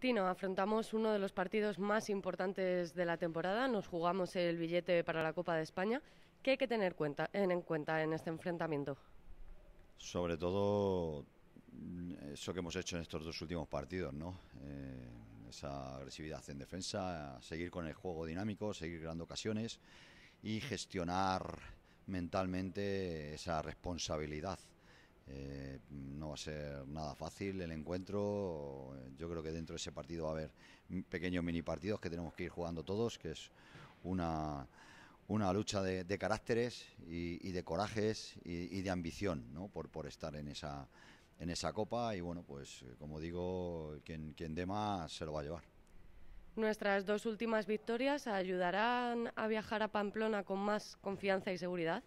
Tino, afrontamos uno de los partidos más importantes de la temporada. Nos jugamos el billete para la Copa de España. ¿Qué hay que tener en cuenta en este enfrentamiento? Sobre todo mm, eso que hemos hecho en estos dos últimos partidos, eh, esa agresividad en defensa, seguir con el juego dinámico, seguir creando ocasiones y gestionar mentalmente esa responsabilidad eh, no va a ser nada fácil el encuentro. Yo creo que dentro de ese partido va a haber pequeños mini partidos que tenemos que ir jugando todos, que es una, una lucha de, caracteres y, de corajes y, de ambición ¿no? por, por estar en esa, en esa copa. Y bueno, pues eh, como digo, quien, quien dé más se lo va a llevar. Nuestras dos últimas victorias ayudarán a viajar a Pamplona con más confianza y seguridad.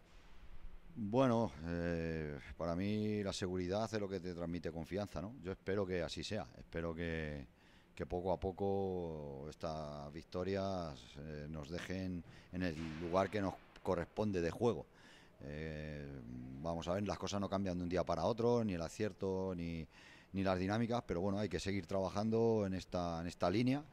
Bueno, eh, para mí la seguridad es lo que te transmite confianza, ¿no? Yo espero que así sea, espero que, poco a poco estas victorias eh, nos dejen en el lugar que nos corresponde de juego. Eh, vamos a ver, las cosas no cambian de un día para otro, ni el acierto, ni, ni las dinámicas, pero bueno, hay que seguir trabajando en esta, en esta línea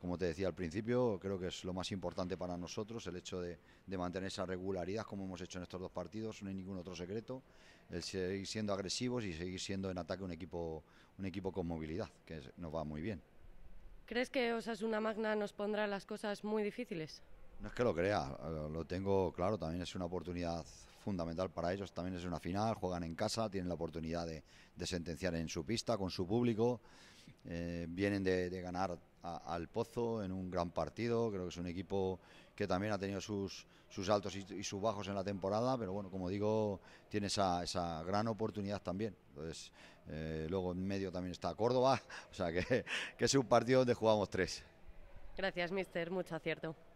como te decía al principio, creo que es lo más importante para nosotros, el hecho de, mantener esa regularidad como hemos hecho en estos dos partidos, no hay ningún otro secreto, el seguir siendo agresivos y seguir siendo en ataque un equipo, un equipo con movilidad, que nos va muy bien. ¿Crees que Osasuna Magna nos pondrá las cosas muy difíciles? No es que lo crea, lo tengo claro, también es una oportunidad fundamental para ellos, también es una final, juegan en casa, tienen la oportunidad de, sentenciar en su pista, con su público, eh, vienen de ganar al Pozo en un gran partido. Creo que es un equipo que también ha tenido sus, sus altos y, sus bajos en la temporada, pero bueno, como digo, tiene esa, esa gran oportunidad también. Entonces, eh, luego en medio también está Córdoba, o sea que, que es un partido donde jugamos tres. Gracias, mister. Mucho acierto.